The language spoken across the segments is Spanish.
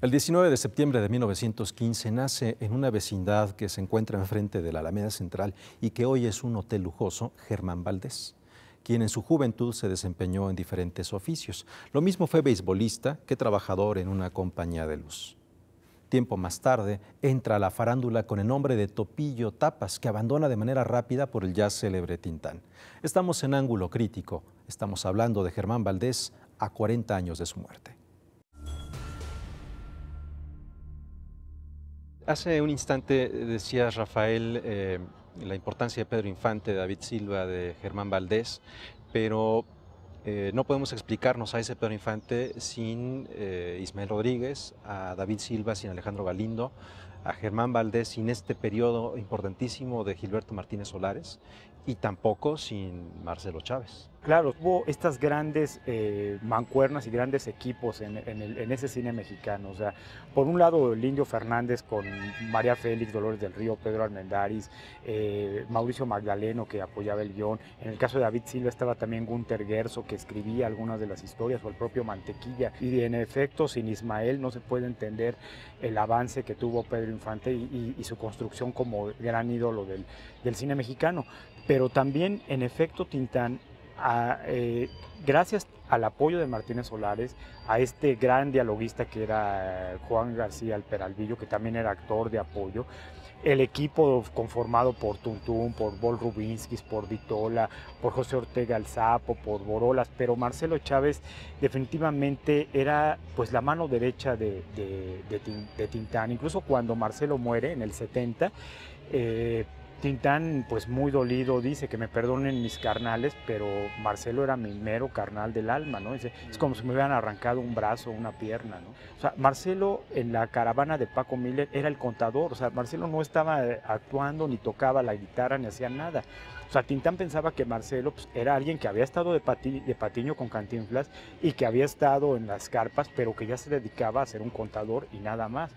El 19 de septiembre de 1915 nace en una vecindad que se encuentra enfrente de la Alameda Central y que hoy es un hotel lujoso, Germán Valdés, quien en su juventud se desempeñó en diferentes oficios. Lo mismo fue beisbolista que trabajador en una compañía de luz. Tiempo más tarde, entra a la farándula con el nombre de Topillo Tapas, que abandona de manera rápida por el ya célebre Tintán. Estamos en ángulo crítico, estamos hablando de Germán Valdés a 40 años de su muerte. Hace un instante eh, decías, Rafael, eh, la importancia de Pedro Infante, de David Silva, de Germán Valdés, pero eh, no podemos explicarnos a ese Pedro Infante sin Ismael Rodríguez, a David Silva, sin Alejandro Galindo, a Germán Valdés, sin este periodo importantísimo de Gilberto Martínez Solares y tampoco sin Marcelo Chávez. Claro, hubo estas grandes eh, mancuernas y grandes equipos en, ese cine mexicano. O sea, por un lado Lindio Fernández con María Félix, Dolores del Río, Pedro Almendariz, eh, Mauricio Magdaleno que apoyaba el guión. En el caso de David Silva estaba también Gunter Gerso que escribía algunas de las historias o el propio Mantequilla. Y en efecto, sin Ismael no se puede entender el avance que tuvo Pedro Infante y, su construcción como gran ídolo del, del cine mexicano. Pero también, en efecto, Tintán eh, gracias al apoyo de Martínez Solares, a este gran dialoguista que era eh, Juan García el que también era actor de apoyo, el equipo conformado por Tuntún, por Bol Rubinskis, por Vitola, por José Ortega el Sapo, por Borolas, pero Marcelo Chávez definitivamente era pues la mano derecha de, de, Tintán. Incluso cuando Marcelo muere en el 70, Tintán, pues muy dolido, dice que me perdonen mis carnales, pero Marcelo era mi mero carnal del alma, ¿no? Dice, es como si me hubieran arrancado un brazo, una pierna, ¿no? O sea, Marcelo en la caravana de Paco Miller era el contador, o sea, Marcelo no estaba eh, actuando, ni tocaba la guitarra, ni hacía nada. O sea, Tintán pensaba que Marcelo pues, era alguien que había estado de, de, patiño con Cantinflas y que había estado en las carpas, pero que ya se dedicaba a ser un contador y nada más.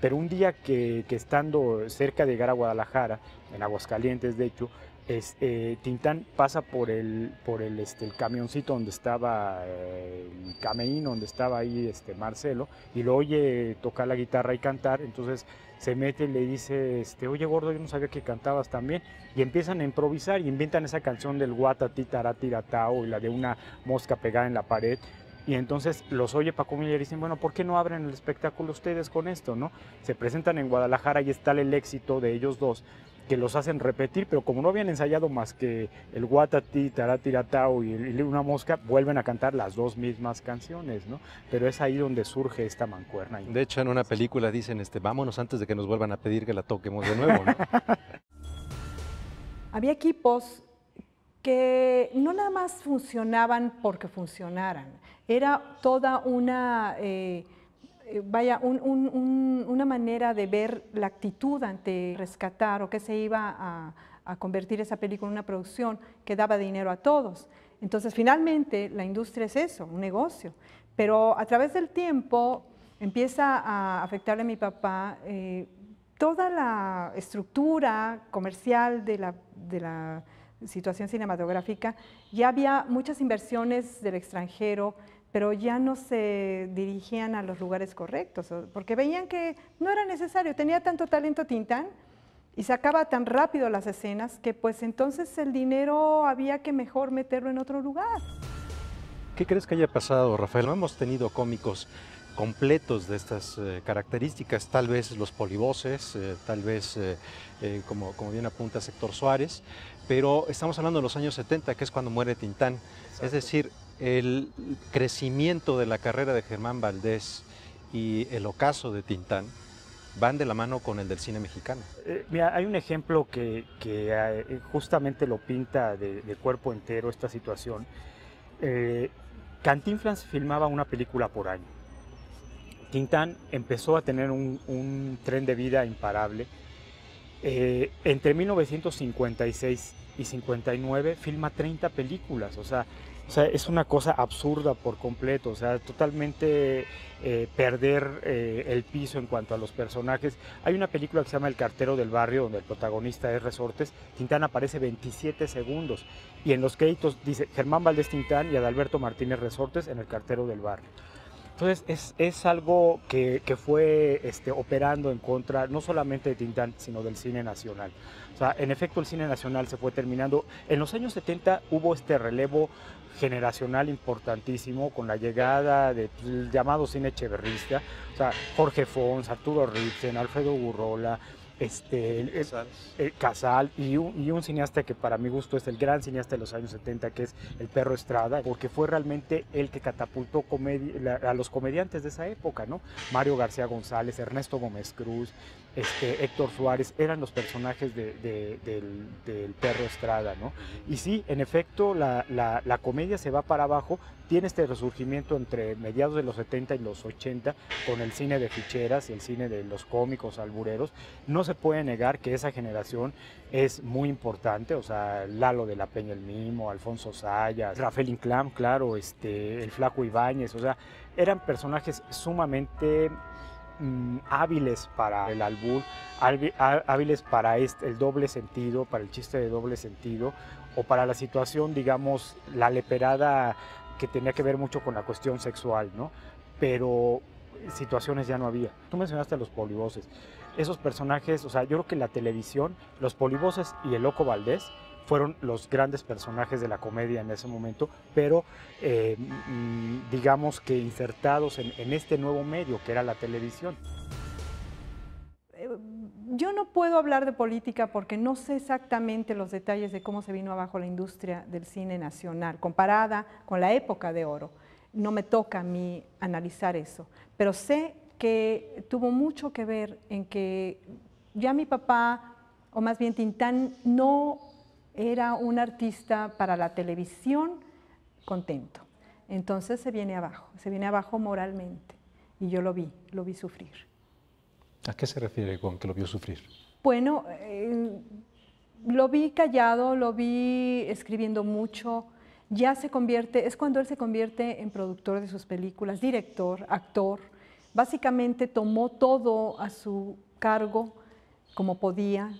Pero un día que, estando cerca de llegar a Guadalajara, en Aguascalientes de hecho, eh, Tintán pasa por el, por el, este, el camioncito donde estaba eh, el cameín, donde estaba ahí este, Marcelo, y lo oye tocar la guitarra y cantar, entonces se mete y le dice, este, oye gordo, yo no sabía que cantabas también, y empiezan a improvisar y inventan esa canción del guata titara tiratao y la de una mosca pegada en la pared, y entonces los oye Paco Miller y dicen, bueno, ¿por qué no abren el espectáculo ustedes con esto? ¿no? Se presentan en Guadalajara y está el éxito de ellos dos que los hacen repetir, pero como no habían ensayado más que el Guatati, Taratiratao y Una Mosca, vuelven a cantar las dos mismas canciones, ¿no? Pero es ahí donde surge esta mancuerna. De hecho, en una película dicen, este, vámonos antes de que nos vuelvan a pedir que la toquemos de nuevo, Había equipos que no nada más funcionaban porque funcionaran, era toda una, eh, eh, vaya, una manera de ver la actitud ante rescatar o que se iba a, convertir esa película en una producción que daba dinero a todos. Entonces, finalmente, la industria es eso, un negocio. Pero a través del tiempo empieza a afectarle a mi papá eh, toda la estructura comercial de la situación cinematográfica, ya había muchas inversiones del extranjero, pero ya no se dirigían a los lugares correctos, porque veían que no era necesario, tenía tanto talento Tintán y sacaba tan rápido las escenas que pues entonces el dinero había que mejor meterlo en otro lugar. ¿Qué crees que haya pasado, Rafael? No hemos tenido cómicos completos de estas eh, características, tal vez los polivoces, eh, tal vez, eh, como, como bien apunta Sector Suárez, pero estamos hablando de los años 70, que es cuando muere Tintán. Es decir, el crecimiento de la carrera de Germán Valdés y el ocaso de Tintán van de la mano con el del cine mexicano. Eh, hay un ejemplo que, eh, justamente lo pinta de, cuerpo entero esta situación. Eh, Cantinflas filmaba una película por año. Tintán empezó a tener un, tren de vida imparable. Eh, entre 1956 y 59 filma 30 películas, o sea, o sea es una cosa absurda por completo, o sea, totalmente eh, perder eh, el piso en cuanto a los personajes. Hay una película que se llama El cartero del barrio, donde el protagonista es Resortes, Tintán aparece 27 segundos y en los créditos dice Germán Valdés Tintán y Adalberto Martínez Resortes en El cartero del barrio. Entonces es, es algo que, fue este, operando en contra no solamente de Tintán, sino del cine nacional. O sea, en efecto el cine nacional se fue terminando. En los años 70 hubo este relevo generacional importantísimo con la llegada del pues, llamado cine cheverrista. O sea, Jorge Fons, Arturo Ripsen, Alfredo Gurrola, este, Casal y un, y un, cineasta que para mi gusto es el gran cineasta de los años 70, que es el perro Estrada, porque fue realmente el que catapultó a los comediantes de esa época, ¿no? Mario García González, Ernesto Gómez Cruz, este, Héctor Suárez, eran los personajes del, perro Estrada, ¿no? Y sí, en efecto, la comedia se va para abajo, tiene este resurgimiento entre mediados de los 70 y los 80 con el cine de ficheras y el cine de los cómicos albureros. No se puede negar que esa generación es muy importante, o sea, Lalo de la Peña el Mimo, Alfonso Sayas, Rafael Inclán, claro, este, el Flaco Ibáñez, o sea, eran personajes sumamente mm, hábiles para el albur, hábiles para este, el doble sentido, para el chiste de doble sentido, o para la situación, digamos, la leperada que tenía que ver mucho con la cuestión sexual, ¿no? Pero situaciones ya no había. Tú mencionaste a los polivoces. Esos personajes, o sea, yo creo que la televisión, los polivoces y el Loco Valdés fueron los grandes personajes de la comedia en ese momento, pero eh, mm, digamos que insertados en este nuevo medio que era la televisión yo no puedo hablar de política porque no sé exactamente los detalles de cómo se vino abajo la industria del cine nacional, comparada con la época de oro. No me toca a mí analizar eso, pero sé que tuvo mucho que ver en que ya mi papá, o más bien Tintán, no era un artista para la televisión contento. Entonces se viene abajo, se viene abajo moralmente. Y yo lo vi, lo vi sufrir. ¿A qué se refiere con que lo vio sufrir? Bueno, eh, lo vi callado, lo vi escribiendo mucho. Ya se convierte, es cuando él se convierte en productor de sus películas, director, actor. Básicamente tomó todo a su cargo como podía.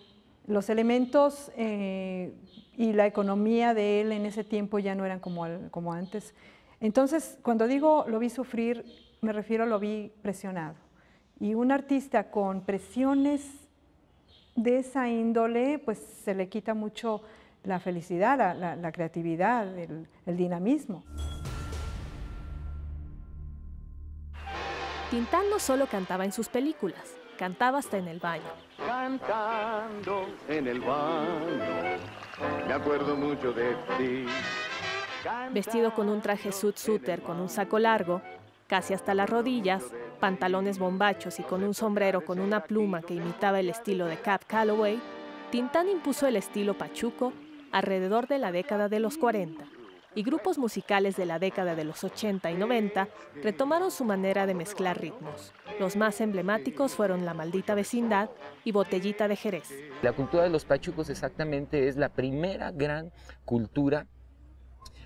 Los elementos eh, y la economía de él en ese tiempo ya no eran como, como antes. Entonces, cuando digo lo vi sufrir, me refiero a lo vi presionado y un artista con presiones de esa índole, pues se le quita mucho la felicidad, la, creatividad, el, dinamismo. Tintán solo cantaba en sus películas, cantaba hasta en el baño. Cantando en el baño, me acuerdo mucho de ti. Vestido con un traje suit con un saco largo, casi hasta las rodillas, pantalones bombachos y con un sombrero con una pluma que imitaba el estilo de Cap Calloway, Tintán impuso el estilo pachuco alrededor de la década de los 40 y grupos musicales de la década de los 80 y 90 retomaron su manera de mezclar ritmos. Los más emblemáticos fueron La Maldita Vecindad y Botellita de Jerez. La cultura de los pachucos exactamente es la primera gran cultura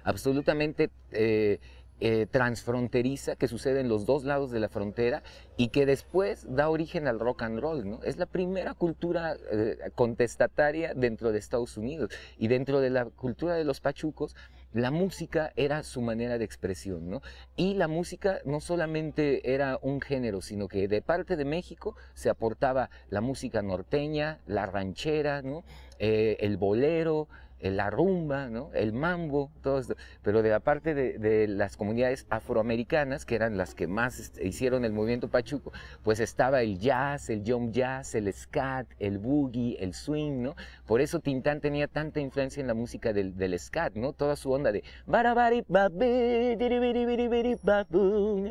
absolutamente eh, eh, transfronteriza que sucede en los dos lados de la frontera y que después da origen al rock and roll, ¿no? Es la primera cultura eh, contestataria dentro de Estados Unidos y dentro de la cultura de los pachucos. La música era su manera de expresión, Y la música no solamente era un género, sino que de parte de México se aportaba la música norteña, la ranchera, ¿no? Eh, el bolero, la rumba, ¿no? el mambo, todo esto, pero de la parte de, las comunidades afroamericanas, que eran las que más este, hicieron el movimiento pachuco, pues estaba el jazz, el jump jazz, el scat, el boogie, el swing, ¿no? Por eso Tintán tenía tanta influencia en la música del, del scat, ¿no? Toda su onda de...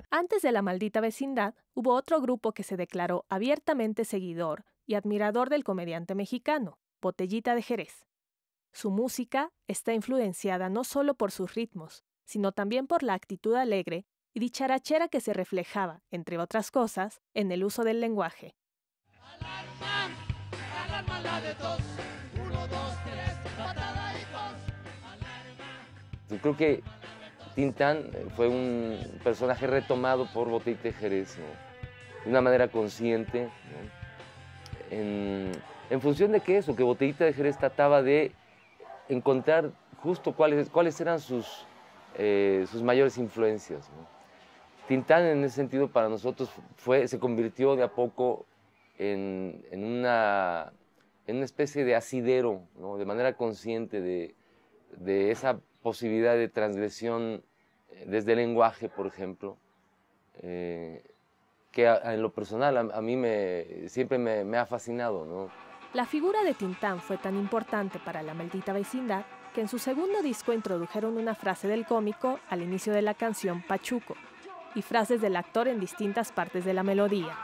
Antes de la maldita vecindad, hubo otro grupo que se declaró abiertamente seguidor y admirador del comediante mexicano, Botellita de Jerez. Su música está influenciada no solo por sus ritmos, sino también por la actitud alegre y dicharachera que se reflejaba, entre otras cosas, en el uso del lenguaje. Yo Creo que Tintán eh, fue un personaje retomado por Botellita de Jerez, de una manera consciente, en, función de que eso, que Botellita de Jerez trataba de encontrar justo cuáles, cuáles eran eh, sus, mayores influencias. ¿no? Tintán en ese sentido para nosotros fue, se convirtió de a poco en, en, una, especie de asidero, de manera consciente de, esa posibilidad de transgresión eh, desde el lenguaje, por ejemplo, eh, que en lo personal a, mí me, siempre me, ha fascinado. La figura de Tintán fue tan importante para la maldita vecindad que en su segundo disco introdujeron una frase del cómico al inicio de la canción Pachuco y frases del actor en distintas partes de la melodía.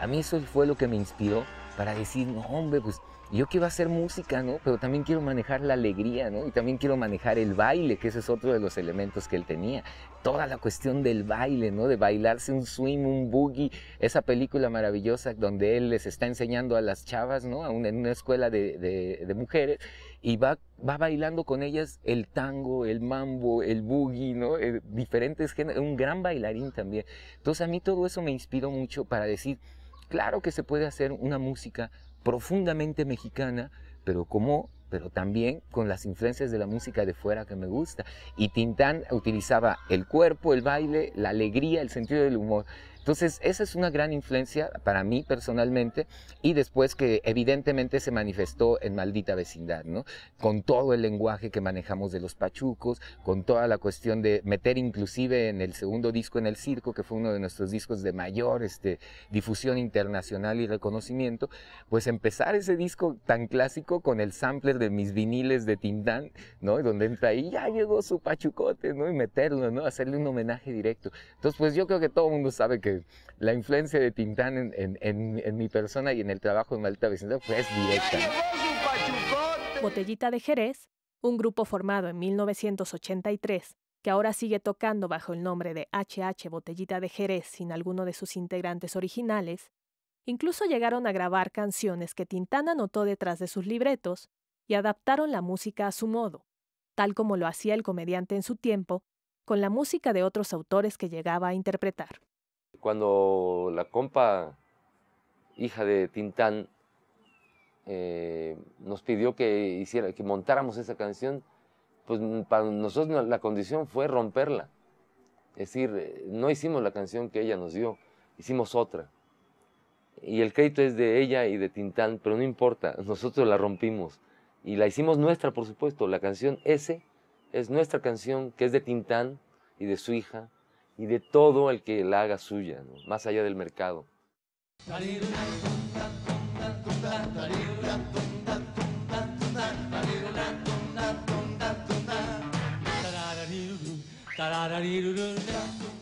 A mí eso fue lo que me inspiró para decir, no hombre, pues yo a hacer música, ¿no? Pero también quiero manejar la alegría, ¿no? Y también quiero manejar el baile, que ese es otro de los elementos que él tenía. Toda la cuestión del baile, ¿no? De bailarse un swing, un boogie, esa película maravillosa donde él les está enseñando a las chavas, ¿no? A en una escuela de, mujeres y va, bailando con ellas el tango, el mambo, el boogie, ¿no? Eh, diferentes géneros, un gran bailarín también. Entonces a mí todo eso me inspiró mucho para decir, claro que se puede hacer una música profundamente mexicana, pero como pero también con las influencias de la música de fuera que me gusta. Y Tintán utilizaba el cuerpo, el baile, la alegría, el sentido del humor. Entonces, esa es una gran influencia para mí personalmente y después que evidentemente se manifestó en Maldita Vecindad, ¿no? Con todo el lenguaje que manejamos de los pachucos, con toda la cuestión de meter inclusive en el segundo disco en el circo, que fue uno de nuestros discos de mayor este, difusión internacional y reconocimiento, pues empezar ese disco tan clásico con el sampler de mis viniles de Tindán, ¿no? Donde entra ahí, ya llegó su pachucote, ¿no? Y meterlo, ¿no? Hacerle un homenaje directo. Entonces, pues yo creo que todo el mundo sabe que la influencia de Tintán en, mi persona y en el trabajo de Maldita es directa. Botellita de Jerez, un grupo formado en 1983 que ahora sigue tocando bajo el nombre de HH Botellita de Jerez sin alguno de sus integrantes originales, incluso llegaron a grabar canciones que Tintán anotó detrás de sus libretos y adaptaron la música a su modo, tal como lo hacía el comediante en su tiempo, con la música de otros autores que llegaba a interpretar cuando la compa, hija de Tintán, eh, nos pidió que, hiciera, que montáramos esa canción, pues mm, para nosotros la condición fue romperla. Es decir, eh, no hicimos la canción que ella nos dio, hicimos otra. Y el crédito es de ella y de Tintán, pero no importa, nosotros la rompimos. Y la hicimos nuestra, por supuesto. La canción ese es nuestra canción, que es de Tintán y de su hija, y de todo el que la haga suya, más allá del mercado.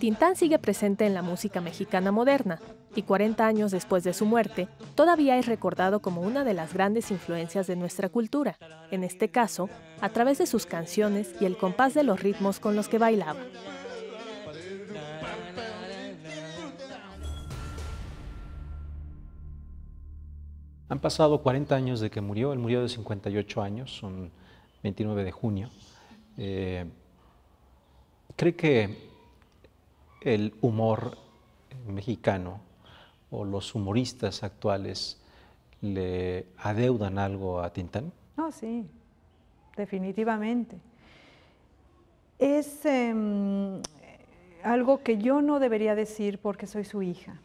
Tintán sigue presente en la música mexicana moderna y 40 años después de su muerte, todavía es recordado como una de las grandes influencias de nuestra cultura, en este caso, a través de sus canciones y el compás de los ritmos con los que bailaba. Han pasado 40 años de que murió, él murió de 58 años, un 29 de junio. Eh, ¿Cree que el humor mexicano o los humoristas actuales le adeudan algo a Tintán? No, sí, definitivamente. Es em, algo que yo no debería decir porque soy su hija,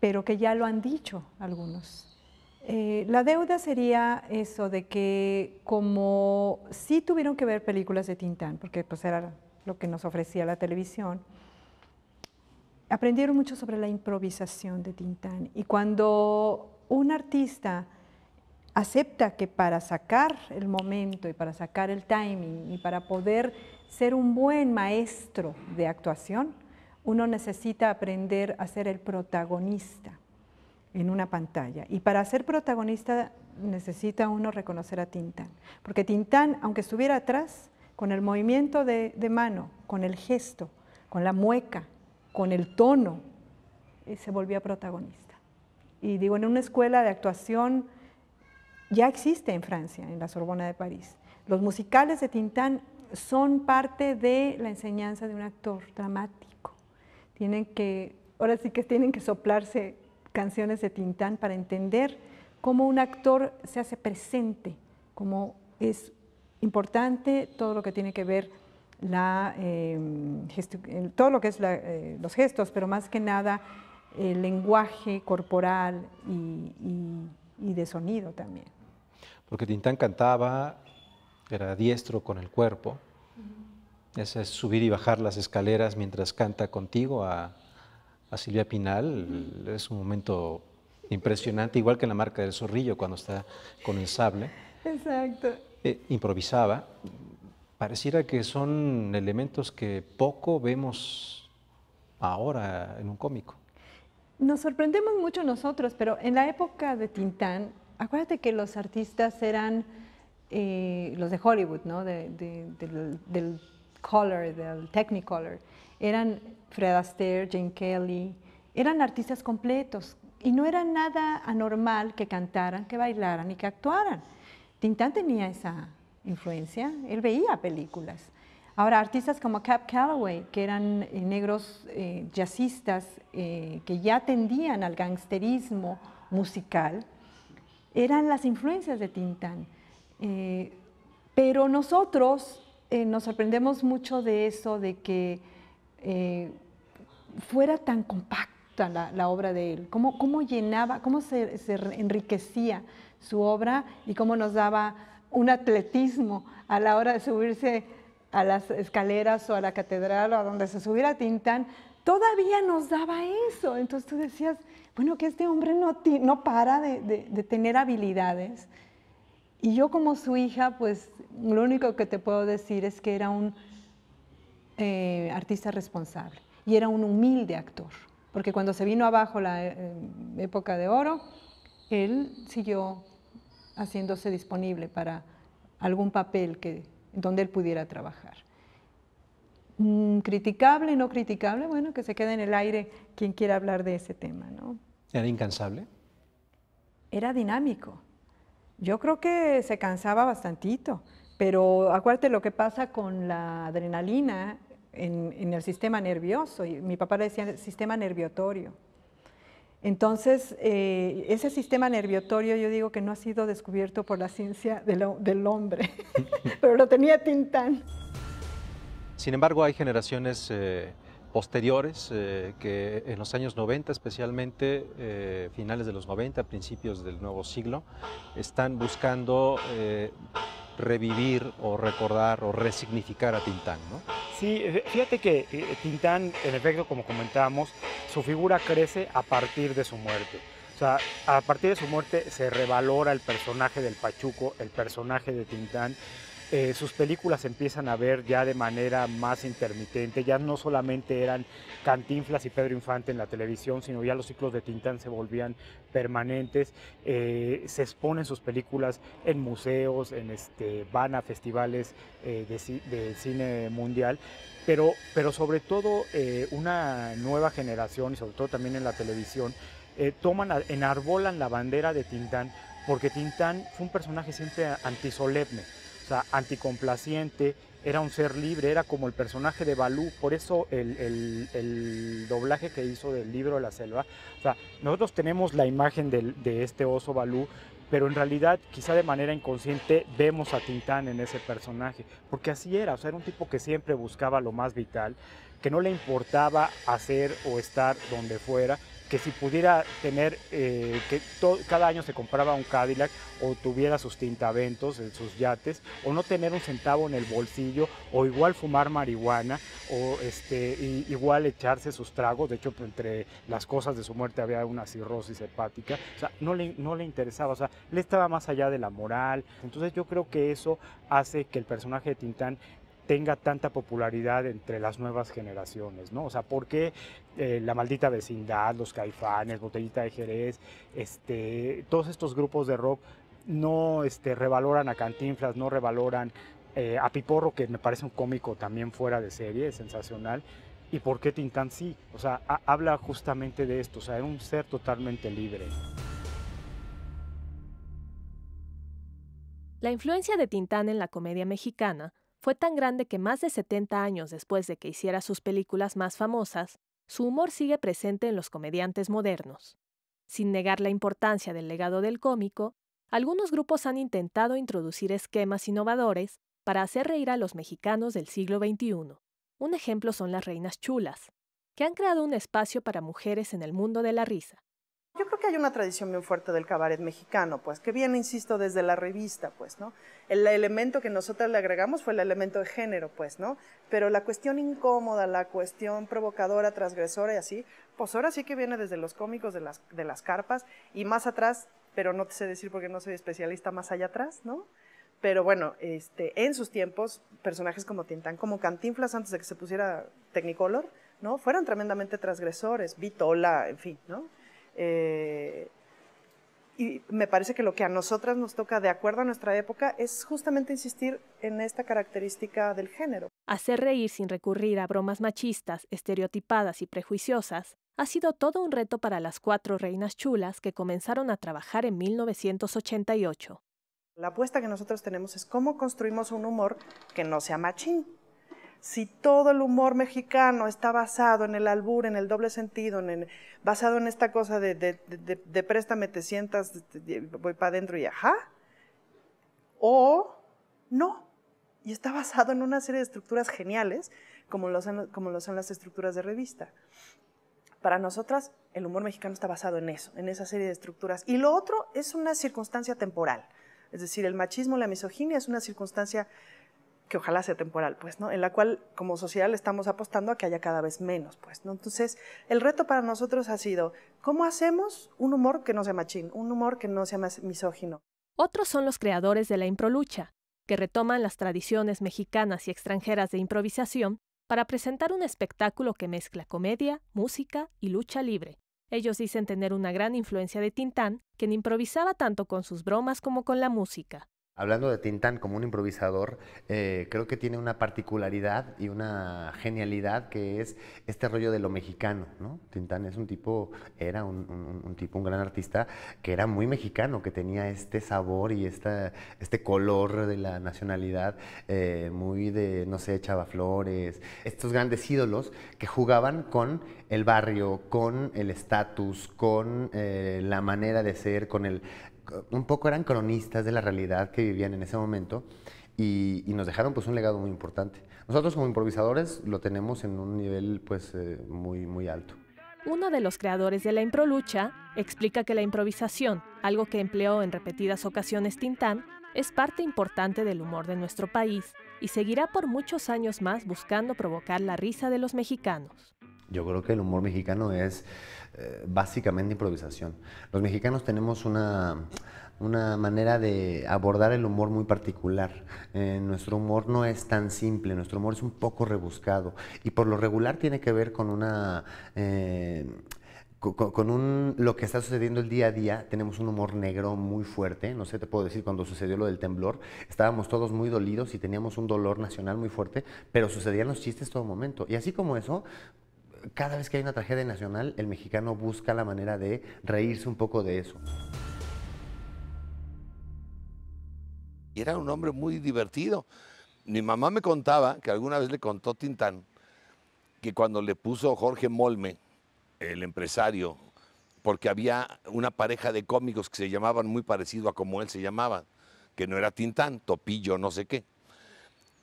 pero que ya lo han dicho algunos eh, la deuda sería eso de que como sí tuvieron que ver películas de Tintán, porque pues era lo que nos ofrecía la televisión, aprendieron mucho sobre la improvisación de Tintán. Y cuando un artista acepta que para sacar el momento y para sacar el timing y para poder ser un buen maestro de actuación, uno necesita aprender a ser el protagonista en una pantalla. Y para ser protagonista necesita uno reconocer a Tintán, porque Tintán, aunque estuviera atrás, con el movimiento de, de mano, con el gesto, con la mueca, con el tono, eh, se volvía protagonista. Y digo, en una escuela de actuación ya existe en Francia, en la Sorbona de París. Los musicales de Tintán son parte de la enseñanza de un actor dramático. Tienen que, ahora sí que tienen que soplarse canciones de Tintán para entender cómo un actor se hace presente, cómo es importante todo lo que tiene que ver la, em, todo lo que es eh, los gestos, pero más que nada el lenguaje corporal y, de sonido también. Porque Tintán cantaba, era diestro con el cuerpo. Ese es subir y bajar las escaleras mientras canta contigo a, Silvia Pinal. Es un momento impresionante, igual que en la marca del zorrillo cuando está con el sable. Exacto. Eh, improvisaba. Pareciera que son elementos que poco vemos ahora en un cómico. Nos sorprendemos mucho nosotros, pero en la época de Tintán, acuérdate que los artistas eran eh, los de Hollywood, ¿no? del color, del technicolor eran Fred Astaire, Jane Kelly, eran artistas completos y no era nada anormal que cantaran, que bailaran y que actuaran. Tintán tenía esa influencia, él veía películas. Ahora, artistas como Cap Calloway, que eran eh, negros eh, jazzistas eh, que ya tendían al gangsterismo musical, eran las influencias de Tintán. pero nosotros nos sorprendemos mucho de eso, de que eh, fuera tan compacta la, obra de él, cómo, cómo llenaba, cómo se, enriquecía su obra y cómo nos daba un atletismo a la hora de subirse a las escaleras o a la catedral o a donde se subiera Tintán, todavía nos daba eso. Entonces tú decías, bueno, que este hombre no, no para de tener habilidades. Y yo como su hija, pues lo único que te puedo decir es que era un eh, artista responsable y era un humilde actor, porque cuando se vino abajo la eh, época de oro, él siguió haciéndose disponible para algún papel que, donde él pudiera trabajar. Mm, criticable, no criticable, bueno, que se quede en el aire quien quiera hablar de ese tema. ¿no? ¿Era incansable? Era dinámico. Yo creo que se cansaba bastantito. Pero acuérdate lo que pasa con la adrenalina en, el sistema nervioso. Y mi papá le decía sistema nerviotorio. Entonces, eh, ese sistema nerviotorio yo digo que no ha sido descubierto por la ciencia del, hombre, pero lo tenía Tintán. Sin embargo, hay generaciones eh, posteriores eh, que en los años 90, especialmente finales de los 90, principios del nuevo siglo, están buscando revivir o recordar o resignificar a Tintán, ¿no? Sí, eh, fíjate que eh, Tintán, en efecto, como comentábamos, su figura crece a partir de su muerte. O sea, a partir de su muerte se revalora el personaje del Pachuco, el personaje de Tintán, eh, sus películas empiezan a ver ya de manera más intermitente, ya no solamente eran Cantinflas y Pedro Infante en la televisión, sino ya los ciclos de Tintán se volvían permanentes, eh, se exponen sus películas en museos, en este, van a festivales eh, de, cine mundial, pero, pero sobre todo una nueva generación y sobre todo también en la televisión, toman, enarbolan la bandera de Tintán porque Tintán fue un personaje siempre antisolemne o sea, anticomplaciente, era un ser libre, era como el personaje de Balú, por eso el, el, doblaje que hizo del libro de la selva. O sea, nosotros tenemos la imagen de este oso Balú, pero en realidad quizá de manera inconsciente vemos a Tintán en ese personaje, porque así era, o sea, era un tipo que siempre buscaba lo más vital, que no le importaba hacer o estar donde fuera, que si pudiera tener, eh, que cada año se compraba un Cadillac o tuviera sus tintaventos, sus yates, o no tener un centavo en el bolsillo, o igual fumar marihuana, o este, igual echarse sus tragos, de hecho pues, entre las cosas de su muerte había una cirrosis hepática, o sea, no le, no le interesaba, o sea, le estaba más allá de la moral, entonces yo creo que eso hace que el personaje de Tintán tenga tanta popularidad entre las nuevas generaciones, ¿no? O sea, ¿por qué eh, La Maldita Vecindad, Los Caifanes, Botellita de Jerez, este, todos estos grupos de rock no este, revaloran a Cantinflas, no revaloran eh, a Piporro, que me parece un cómico también fuera de serie, sensacional, y por qué Tintán sí. O sea, habla justamente de esto, o sea, es un ser totalmente libre. La influencia de Tintán en la comedia mexicana fue tan grande que más de 70 años después de que hiciera sus películas más famosas, su humor sigue presente en los comediantes modernos. Sin negar la importancia del legado del cómico, algunos grupos han intentado introducir esquemas innovadores para hacer reír a los mexicanos del siglo XXI. Un ejemplo son las Reinas Chulas, que han creado un espacio para mujeres en el mundo de la risa, yo creo que hay una tradición bien fuerte del cabaret mexicano, pues, que viene, insisto, desde la revista, pues, ¿no? El elemento que nosotros le agregamos fue el elemento de género, pues, ¿no? Pero la cuestión incómoda, la cuestión provocadora, transgresora y así, pues ahora sí que viene desde los cómicos de las, carpas y más atrás, pero no te sé decir porque no soy especialista más allá atrás, ¿no? Pero bueno, este, en sus tiempos, personajes como Tintán, como Cantinflas antes de que se pusiera Technicolor, ¿no? Fueron tremendamente transgresores, Vitola, en fin, ¿no? Eh, y me parece que lo que a nosotras nos toca, de acuerdo a nuestra época, es justamente insistir en esta característica del género. Hacer reír sin recurrir a bromas machistas, estereotipadas y prejuiciosas ha sido todo un reto para las cuatro reinas chulas que comenzaron a trabajar en 1988. La apuesta que nosotros tenemos es cómo construimos un humor que no sea machín, si todo el humor mexicano está basado en el albur, en el doble sentido, en basado en esta cosa de, préstame, te sientas, voy para adentro y ajá, o no, y está basado en una serie de estructuras geniales, como lo son, como lo son las estructuras de revista. Para nosotras, el humor mexicano está basado en eso, en esa serie de estructuras. Y lo otro es una circunstancia temporal. Es decir, el machismo, la misoginia es una circunstancia que ojalá sea temporal, pues, ¿no? En la cual como sociedad le estamos apostando a que haya cada vez menos, pues, ¿no? Entonces, el reto para nosotros ha sido, ¿cómo hacemos un humor que no sea machín, un humor que no sea más misógino? Otros son los creadores de la improlucha, que retoman las tradiciones mexicanas y extranjeras de improvisación para presentar un espectáculo que mezcla comedia, música y lucha libre. Ellos dicen tener una gran influencia de Tintán, quien improvisaba tanto con sus bromas como con la música. Hablando de Tintán como un improvisador, eh, creo que tiene una particularidad y una genialidad que es este rollo de lo mexicano, ¿no? Tintán es un tipo, era un, tipo, un gran artista que era muy mexicano, que tenía este sabor y este color de la nacionalidad, eh, muy de, no sé, echaba Flores, estos grandes ídolos que jugaban con el barrio, con el estatus, con eh, la manera de ser, con el, un poco eran cronistas de la realidad que vivían en ese momento y, nos dejaron pues un legado muy importante. Nosotros como improvisadores lo tenemos en un nivel pues eh, muy, muy alto. Uno de los creadores de la improlucha explica que la improvisación, algo que empleó en repetidas ocasiones Tintán, es parte importante del humor de nuestro país y seguirá por muchos años más buscando provocar la risa de los mexicanos. Yo creo que el humor mexicano es eh, básicamente improvisación. Los mexicanos tenemos una, manera de abordar el humor muy particular. Eh, nuestro humor no es tan simple, nuestro humor es un poco rebuscado y por lo regular tiene que ver con una... Eh, con, un, lo que está sucediendo el día a día, tenemos un humor negro muy fuerte. No sé, te puedo decir, cuando sucedió lo del temblor, estábamos todos muy dolidos y teníamos un dolor nacional muy fuerte, pero sucedían los chistes todo momento. Y así como eso, cada vez que hay una tragedia nacional, el mexicano busca la manera de reírse un poco de eso. Y era un hombre muy divertido. Mi mamá me contaba que alguna vez le contó Tintán que cuando le puso Jorge Molme, el empresario, porque había una pareja de cómicos que se llamaban muy parecido a como él se llamaba, que no era Tintán, Topillo, no sé qué.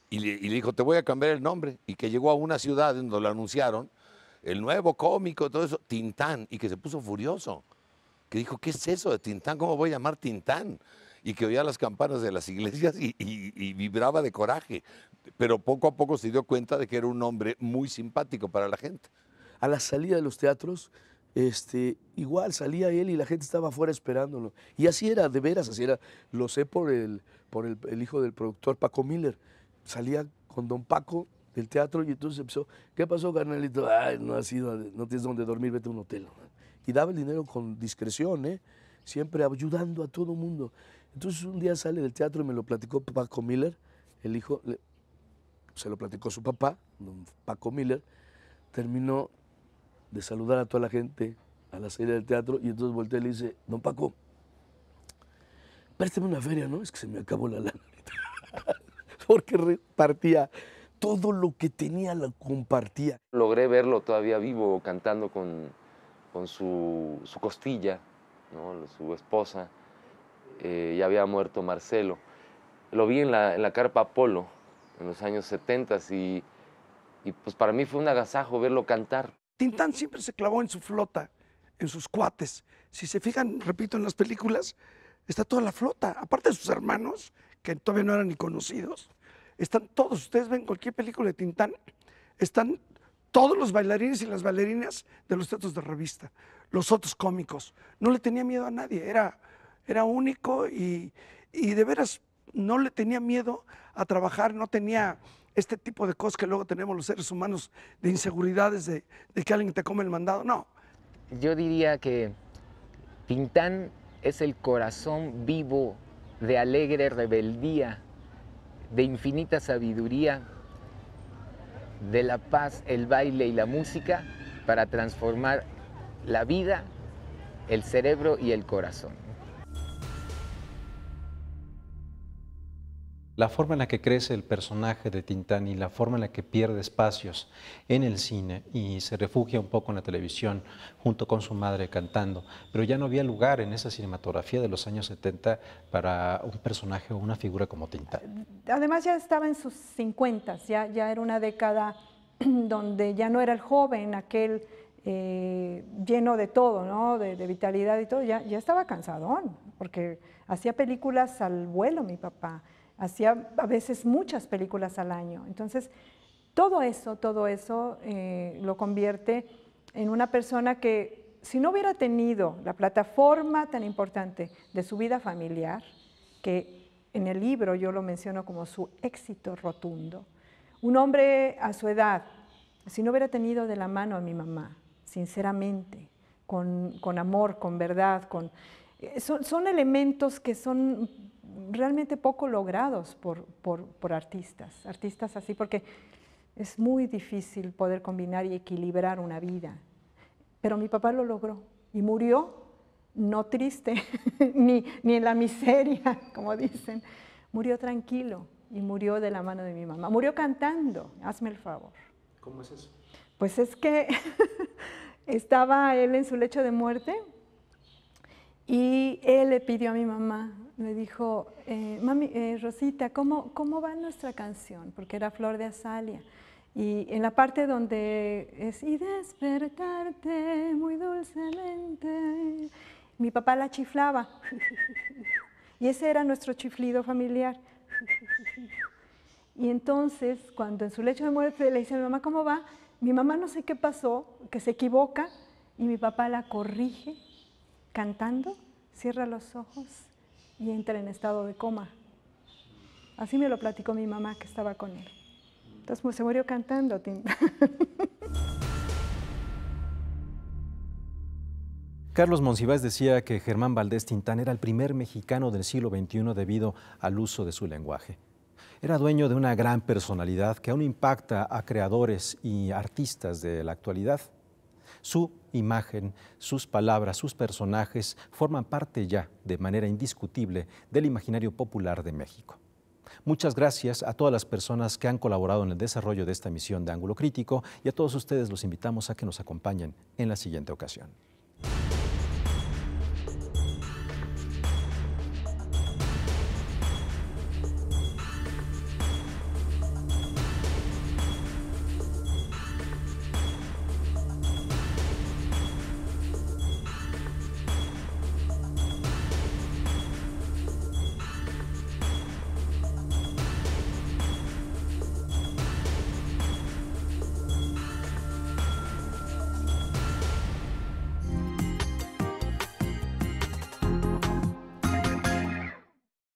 Y le, y le dijo, te voy a cambiar el nombre. Y que llegó a una ciudad donde lo anunciaron el nuevo cómico, todo eso, Tintán, y que se puso furioso, que dijo, ¿qué es eso de Tintán? ¿Cómo voy a llamar Tintán? Y que oía las campanas de las iglesias y, vibraba de coraje, pero poco a poco se dio cuenta de que era un hombre muy simpático para la gente. A la salida de los teatros, este, igual salía él y la gente estaba afuera esperándolo. Y así era, de veras, así era. Lo sé por el, por el hijo del productor, Paco Miller. Salía con don Paco del teatro y entonces empezó, ¿qué pasó, carnalito? Ay, no has ido, no tienes dónde dormir, vete a un hotel. Y daba el dinero con discreción, ¿eh? siempre ayudando a todo mundo. Entonces un día sale del teatro y me lo platicó Paco Miller, el hijo, se lo platicó su papá, don Paco Miller, terminó de saludar a toda la gente a la salida del teatro y entonces volteé y le dice, don Paco, préstame una feria, ¿no? Es que se me acabó la lana. Porque repartía todo lo que tenía lo compartía. Logré verlo todavía vivo, cantando con, su, costilla, su esposa. Eh, ya había muerto Marcelo. Lo vi en la, en la carpa Apolo en los años 70 y, y pues para mí fue un agasajo verlo cantar. Tintán siempre se clavó en su flota, en sus cuates. Si se fijan, repito, en las películas, está toda la flota, aparte de sus hermanos, que todavía no eran ni conocidos. Están todos, ustedes ven cualquier película de Tintán, están todos los bailarines y las bailarinas de los teatros de revista, los otros cómicos. No le tenía miedo a nadie, era, era único y, de veras no le tenía miedo a trabajar, no tenía este tipo de cosas que luego tenemos los seres humanos de inseguridades, de, de que alguien te come el mandado, no. Yo diría que Tintán es el corazón vivo de alegre rebeldía de infinita sabiduría, de la paz, el baile y la música para transformar la vida, el cerebro y el corazón. la forma en la que crece el personaje de Tintán y la forma en la que pierde espacios en el cine y se refugia un poco en la televisión junto con su madre cantando, pero ya no había lugar en esa cinematografía de los años 70 para un personaje o una figura como Tintán. Además ya estaba en sus 50, ya, ya era una década donde ya no era el joven aquel eh, lleno de todo, de, vitalidad y todo, ya, ya estaba cansadón, porque hacía películas al vuelo mi papá hacía a veces muchas películas al año. Entonces, todo eso, todo eso eh, lo convierte en una persona que si no hubiera tenido la plataforma tan importante de su vida familiar, que en el libro yo lo menciono como su éxito rotundo, un hombre a su edad, si no hubiera tenido de la mano a mi mamá, sinceramente, con, amor, con verdad, con, eh, son elementos que son realmente poco logrados por, artistas, artistas así, porque es muy difícil poder combinar y equilibrar una vida. Pero mi papá lo logró y murió no triste, ni, ni en la miseria, como dicen, murió tranquilo y murió de la mano de mi mamá, murió cantando, hazme el favor. ¿Cómo es eso? Pues es que estaba él en su lecho de muerte y él le pidió a mi mamá, le dijo, eh, mami, eh, Rosita, ¿cómo, ¿cómo va nuestra canción? Porque era Flor de Azalia. Y en la parte donde es, y despertarte muy dulcemente, mi papá la chiflaba. Y ese era nuestro chiflido familiar. Y entonces, cuando en su lecho de muerte le dice a mi mamá, ¿cómo va? Mi mamá no sé qué pasó, que se equivoca, y mi papá la corrige cantando, cierra los ojos y entra en estado de coma. Así me lo platicó mi mamá que estaba con él. Entonces pues, se murió cantando, Tim. Carlos Monsiváis decía que Germán Valdés Tintán era el primer mexicano del siglo XXI debido al uso de su lenguaje. Era dueño de una gran personalidad que aún impacta a creadores y artistas de la actualidad. Su imagen, sus palabras, sus personajes forman parte ya de manera indiscutible del imaginario popular de México. Muchas gracias a todas las personas que han colaborado en el desarrollo de esta misión de Ángulo Crítico y a todos ustedes los invitamos a que nos acompañen en la siguiente ocasión.